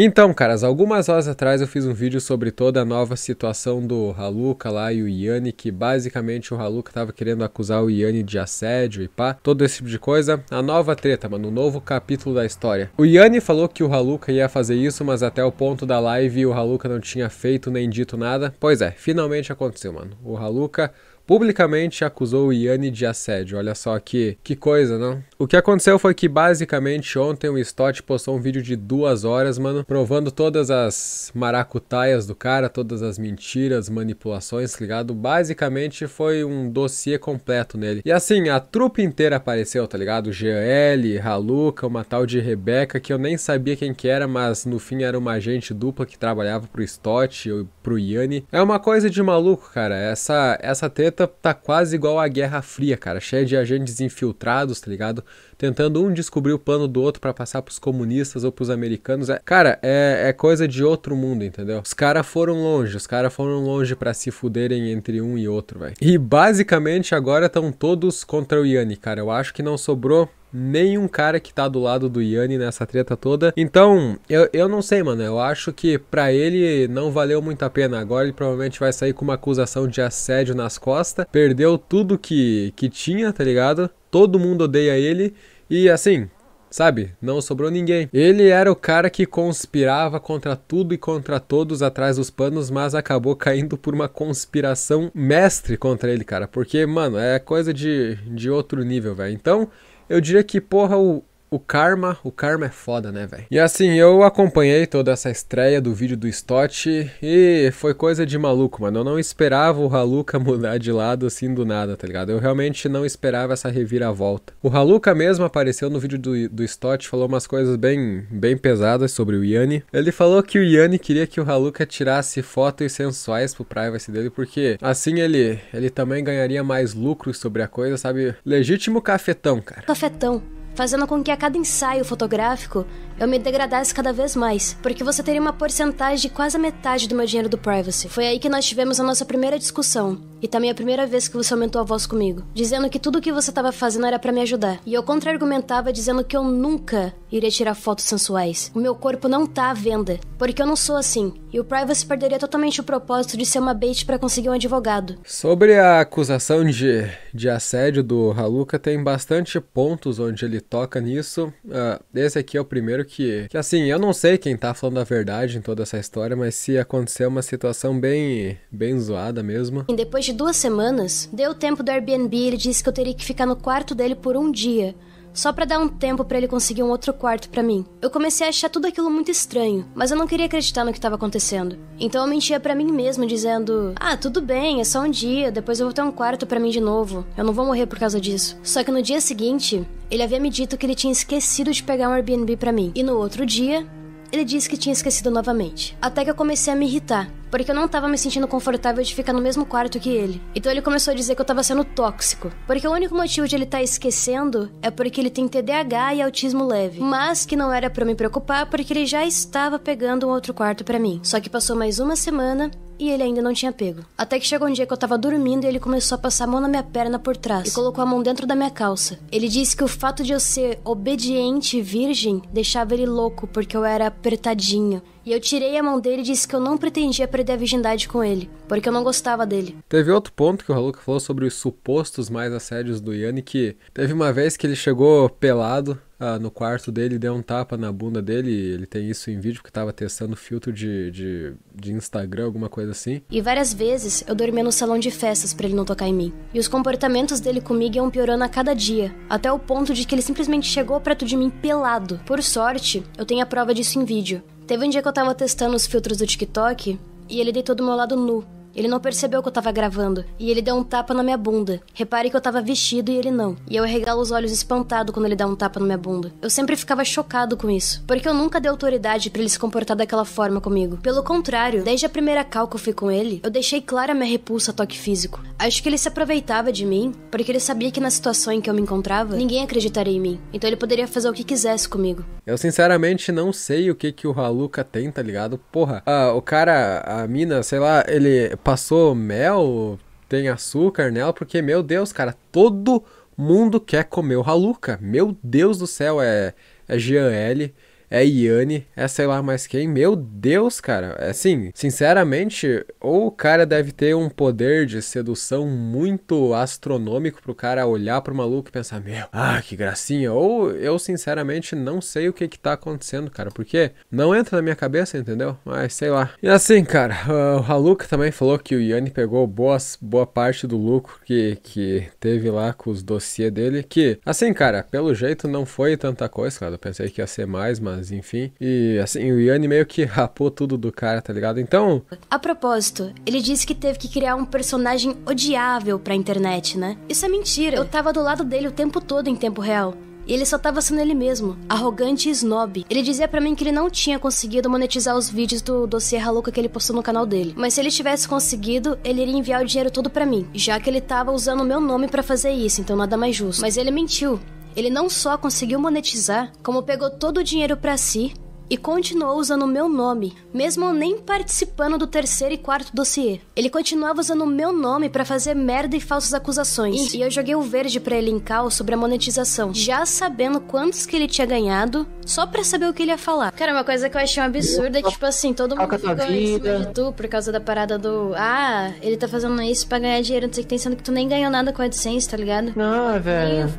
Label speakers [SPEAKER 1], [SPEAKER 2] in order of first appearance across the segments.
[SPEAKER 1] Então, caras, algumas horas atrás eu fiz um vídeo sobre toda a nova situação do Haluka lá e o Yanni, que basicamente o Haluka tava querendo acusar o Yanni de assédio e pá, todo esse tipo de coisa. A nova treta, mano, o um novo capítulo da história. O Yanni falou que o Haluka ia fazer isso, mas até o ponto da live o Haluka não tinha feito nem dito nada. Pois é, finalmente aconteceu, mano. O Haluka publicamente acusou o Yanni de assédio. Olha só que, que coisa, não? O que aconteceu foi que basicamente ontem o Stott postou um vídeo de duas horas, mano, provando todas as maracutaias do cara, todas as mentiras, manipulações, tá ligado? Basicamente foi um dossiê completo nele. E assim, a trupe inteira apareceu, tá ligado? GL, Haluca, uma tal de Rebeca, que eu nem sabia quem que era, mas no fim era uma agente dupla que trabalhava pro Stott, pro Yanni. É uma coisa de maluco, cara. Essa, essa treta tá quase igual à Guerra Fria, cara, cheia de agentes infiltrados, tá ligado? Tentando um descobrir o plano do outro para passar pros comunistas ou pros americanos. É, cara, é, é coisa de outro mundo, entendeu? Os caras foram longe, os caras foram longe para se fuderem entre um e outro, velho. E basicamente agora estão todos contra o Yanni, cara. Eu acho que não sobrou nenhum cara que tá do lado do Yanni nessa treta toda. Então, eu, eu não sei, mano. Eu acho que para ele não valeu muito a pena. Agora ele provavelmente vai sair com uma acusação de assédio nas costas. Perdeu tudo que, que tinha, tá ligado? Todo mundo odeia ele. E assim, sabe? Não sobrou ninguém. Ele era o cara que conspirava contra tudo e contra todos atrás dos panos, mas acabou caindo por uma conspiração mestre contra ele, cara. Porque, mano, é coisa de, de outro nível, velho. Então, eu diria que, porra, o, o karma, o karma é foda, né, velho? E assim, eu acompanhei toda essa estreia do vídeo do Stott e foi coisa de maluco, mano. Eu não esperava o Haluka mudar de lado assim do nada, tá ligado? Eu realmente não esperava essa reviravolta. O Haluka mesmo apareceu no vídeo do, do Stott, falou umas coisas bem, bem pesadas sobre o Yanni. Ele falou que o Yanni queria que o Haluka tirasse fotos sensuais pro privacy dele, porque assim ele, ele também ganharia mais lucros sobre a coisa, sabe? Legítimo cafetão, cara.
[SPEAKER 2] Cafetão fazendo com que a cada ensaio fotográfico eu me degradasse cada vez mais, porque você teria uma porcentagem de quase a metade do meu dinheiro do privacy. Foi aí que nós tivemos a nossa primeira discussão, e também a primeira vez que você aumentou a voz comigo, dizendo que tudo o que você estava fazendo era para me ajudar. E eu contra-argumentava dizendo que eu nunca iria tirar fotos sensuais. O meu corpo não tá à venda, porque eu não sou assim. E o privacy perderia totalmente o propósito de ser uma bait para conseguir um advogado.
[SPEAKER 1] Sobre a acusação de, de assédio do Haluka, tem bastante pontos onde ele toca nisso. Uh, esse aqui é o primeiro porque, que assim, eu não sei quem tá falando a verdade em toda essa história, mas se acontecer uma situação bem, bem zoada mesmo. E
[SPEAKER 2] depois de duas semanas, deu tempo do Airbnb, ele disse que eu teria que ficar no quarto dele por um dia só para dar um tempo para ele conseguir um outro quarto para mim. Eu comecei a achar tudo aquilo muito estranho, mas eu não queria acreditar no que estava acontecendo. Então eu mentia para mim mesmo dizendo: "Ah, tudo bem, é só um dia, depois eu vou ter um quarto para mim de novo. Eu não vou morrer por causa disso". Só que no dia seguinte, ele havia me dito que ele tinha esquecido de pegar um Airbnb para mim. E no outro dia, ele disse que tinha esquecido novamente. Até que eu comecei a me irritar, porque eu não estava me sentindo confortável de ficar no mesmo quarto que ele. Então ele começou a dizer que eu estava sendo tóxico, porque o único motivo de ele estar tá esquecendo é porque ele tem TDAH e autismo leve, mas que não era para me preocupar porque ele já estava pegando um outro quarto para mim. Só que passou mais uma semana e ele ainda não tinha pego. Até que chegou um dia que eu tava dormindo e ele começou a passar a mão na minha perna por trás e colocou a mão dentro da minha calça. Ele disse que o fato de eu ser obediente e virgem deixava ele louco porque eu era apertadinho. E eu tirei a mão dele e disse que eu não pretendia perder a virgindade com ele, porque eu não gostava dele.
[SPEAKER 1] Teve outro ponto que o Haluca falou sobre os supostos mais assédios do Yanni, que teve uma vez que ele chegou pelado ah, no quarto dele, deu um tapa na bunda dele. Ele tem isso em vídeo porque estava testando filtro de, de, de Instagram, alguma coisa assim.
[SPEAKER 2] E várias vezes eu dormia no salão de festas para ele não tocar em mim. E os comportamentos dele comigo iam piorando a cada dia, até o ponto de que ele simplesmente chegou perto de mim pelado. Por sorte, eu tenho a prova disso em vídeo. Teve um dia que eu tava testando os filtros do TikTok e ele deitou do meu lado nu, ele não percebeu que eu tava gravando e ele deu um tapa na minha bunda. Repare que eu tava vestido e ele não. E eu arregalo os olhos espantado quando ele dá um tapa na minha bunda. Eu sempre ficava chocado com isso, porque eu nunca dei autoridade para ele se comportar daquela forma comigo. Pelo contrário, desde a primeira cal que eu fui com ele, eu deixei clara minha repulsa a toque físico. Acho que ele se aproveitava de mim, porque ele sabia que na situação em que eu me encontrava, ninguém acreditaria em mim. Então ele poderia fazer o que quisesse comigo.
[SPEAKER 1] Eu sinceramente não sei o que que o Haluca tem, tá ligado? Porra, ah, o cara, a mina, sei lá, ele passou mel, tem açúcar nela, porque, meu Deus, cara, todo mundo quer comer o Haluca. Meu Deus do céu, é, é Jean L é Yanni, é sei lá mais quem. Meu Deus, cara. Assim, sinceramente, ou o cara deve ter um poder de sedução muito astronômico pro cara olhar pro maluco e pensar, meu, ah, que gracinha. Ou eu, sinceramente, não sei o que que tá acontecendo, cara. Porque não entra na minha cabeça, entendeu? Mas sei lá. E assim, cara, o Haluka também falou que o Yanni pegou boas, boa parte do lucro que, que teve lá com os dossiê dele. Que, assim, cara, pelo jeito não foi tanta coisa, cara. Eu pensei que ia ser mais, mas enfim. E assim, o Yanni meio que rapou tudo do cara, tá ligado? Então.
[SPEAKER 2] A propósito, ele disse que teve que criar um personagem odiável pra internet, né? Isso é mentira. Eu tava do lado dele o tempo todo em tempo real e ele só tava sendo ele mesmo, arrogante e snob. Ele dizia para mim que ele não tinha conseguido monetizar os vídeos do dossiê Haluca que ele postou no canal dele. Mas se ele tivesse conseguido, ele iria enviar o dinheiro todo para mim, já que ele tava usando o meu nome para fazer isso, então nada mais justo. Mas ele mentiu ele não só conseguiu monetizar, como pegou todo o dinheiro para si e continuou usando o meu nome, mesmo nem participando do terceiro e quarto dossiê. Ele continuava usando o meu nome para fazer merda e falsas acusações. E eu joguei o verde para ele em cal sobre a monetização, já sabendo quantos que ele tinha ganhado, só para saber o que ele ia falar. Cara, uma coisa que eu achei um absurdo é que, tipo assim, todo mundo ficou em cima de tu por causa da parada do ah, ele tá fazendo isso para ganhar dinheiro, não sei o que tem, sendo que tu nem ganhou nada com a AdSense, tá ligado? Não, ah, velho.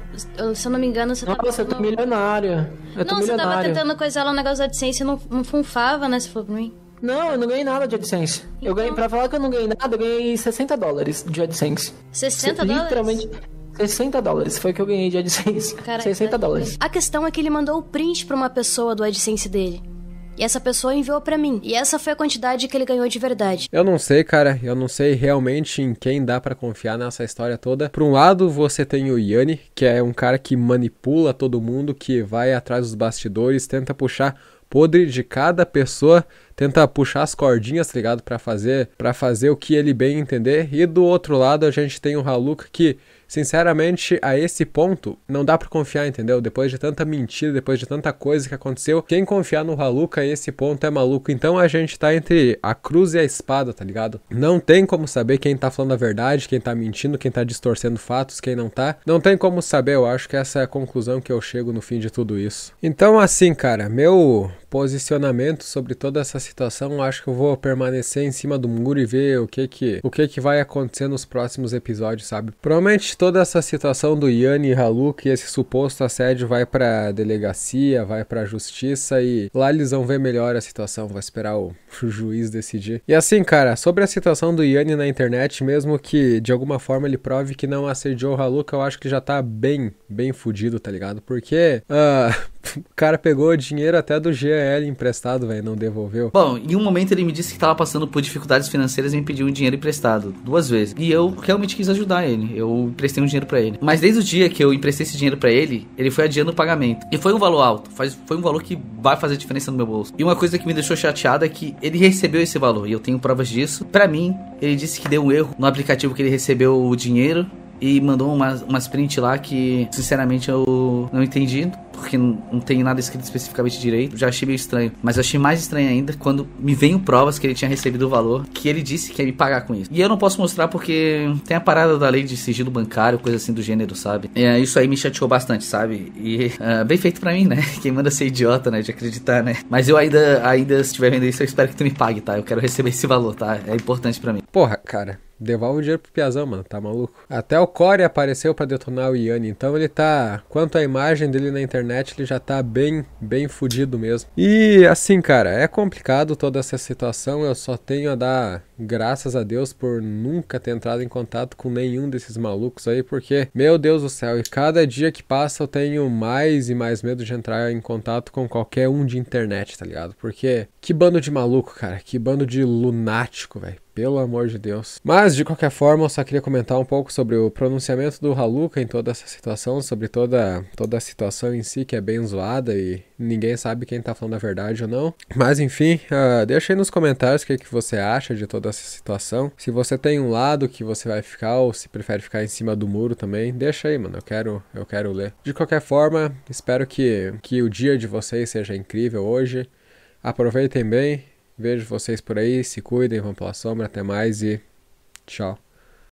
[SPEAKER 2] se eu não me engano, você tá. Nossa, eu tô
[SPEAKER 1] milionária. Eu tô não, você tava tentando
[SPEAKER 2] coisar lá um negócio da AdSense AdSense não, não funfava, né? Você falou pra mim.
[SPEAKER 1] Não, eu não ganhei nada de AdSense. Então... Eu ganhei, pra falar que eu não ganhei nada, eu ganhei 60 dólares de AdSense. 60 dólares? Literalmente. 60 dólares, foi o que eu ganhei de AdSense.
[SPEAKER 2] Caraca, 60 dólares. A questão é que ele mandou o print pra uma pessoa do AdSense dele. E essa pessoa enviou para mim. E essa foi a quantidade que ele ganhou de verdade.
[SPEAKER 1] Eu não sei, cara. Eu não sei realmente em quem dá para confiar nessa história toda. Por um lado, você tem o Yanni, que é um cara que manipula todo mundo, que vai atrás dos bastidores, tenta puxar podre de cada pessoa tenta puxar as cordinhas, tá ligado? Pra fazer, pra fazer o que ele bem entender. E do outro lado, a gente tem o Haluk que sinceramente, a esse ponto, não dá para confiar, entendeu? Depois de tanta mentira, depois de tanta coisa que aconteceu, quem confiar no Haluka a esse ponto é maluco. Então a gente tá entre a cruz e a espada, tá ligado? Não tem como saber quem tá falando a verdade, quem tá mentindo, quem tá distorcendo fatos, quem não tá. Não tem como saber, eu acho que essa é a conclusão que eu chego no fim de tudo isso. Então, assim, cara, meu posicionamento sobre toda essa situação, acho que eu vou permanecer em cima do muro e ver o que que, o que, que vai acontecer nos próximos episódios, sabe? Provavelmente toda essa situação do Yanni e Haluk e esse suposto assédio vai pra delegacia, vai pra justiça e lá eles vão ver melhor a situação, vai esperar o, o juiz decidir. E assim, cara, sobre a situação do Yanni na internet, mesmo que de alguma forma ele prove que não assediou o Halu, eu acho que já tá bem, bem fudido, tá ligado? Porque, uh, o cara pegou dinheiro até do GL emprestado, velho, não devolveu. Bom, em um momento ele me disse que estava passando por dificuldades financeiras e me pediu um dinheiro emprestado, duas vezes. E eu realmente quis ajudar ele, eu emprestei um dinheiro para ele. Mas desde o dia que eu emprestei esse dinheiro para ele, ele foi adiando o pagamento. E foi um valor alto, foi um valor que vai fazer diferença no meu bolso. E uma coisa que me deixou chateada é que ele recebeu esse valor, e eu tenho provas disso. Para mim, ele disse que deu um erro no aplicativo que ele recebeu o dinheiro e mandou umas, umas print lá que, sinceramente, eu não entendi, porque não tem nada escrito especificamente direito. Já achei meio estranho. Mas eu achei mais estranho ainda quando me veio provas que ele tinha recebido o valor, que ele disse que ia me pagar com isso. E eu não posso mostrar porque tem a parada da lei de sigilo bancário, coisa assim do gênero, sabe? É, isso aí me chateou bastante, sabe? E uh, bem feito para mim, né? Quem manda ser idiota, né? De acreditar, né? Mas eu ainda, ainda se tiver vendo isso, eu espero que tu me pague, tá? Eu quero receber esse valor, tá? É importante para mim. Porra, cara. Devolve o dinheiro pro Piazão, mano, tá maluco? Até o Core apareceu para detonar o Yanni, então ele tá. Quanto à imagem dele na internet, ele já tá bem, bem fudido mesmo. E assim, cara, é complicado toda essa situação, eu só tenho a dar graças a Deus por nunca ter entrado em contato com nenhum desses malucos aí, porque, meu Deus do céu, e cada dia que passa eu tenho mais e mais medo de entrar em contato com qualquer um de internet, tá ligado? Porque que bando de maluco, cara. Que bando de lunático, velho. Pelo amor de Deus. Mas, de qualquer forma, eu só queria comentar um pouco sobre o pronunciamento do Haluka em toda essa situação, sobre toda, toda a situação em si, que é bem zoada e ninguém sabe quem tá falando a verdade ou não. Mas, enfim, uh, deixa aí nos comentários o que, que você acha de toda essa situação. Se você tem um lado que você vai ficar ou se prefere ficar em cima do muro também, deixa aí, mano. Eu quero, eu quero ler. De qualquer forma, espero que, que o dia de vocês seja incrível hoje. Aproveitem bem. Vejo vocês por aí. Se cuidem, vão pela sombra. Até mais e tchau.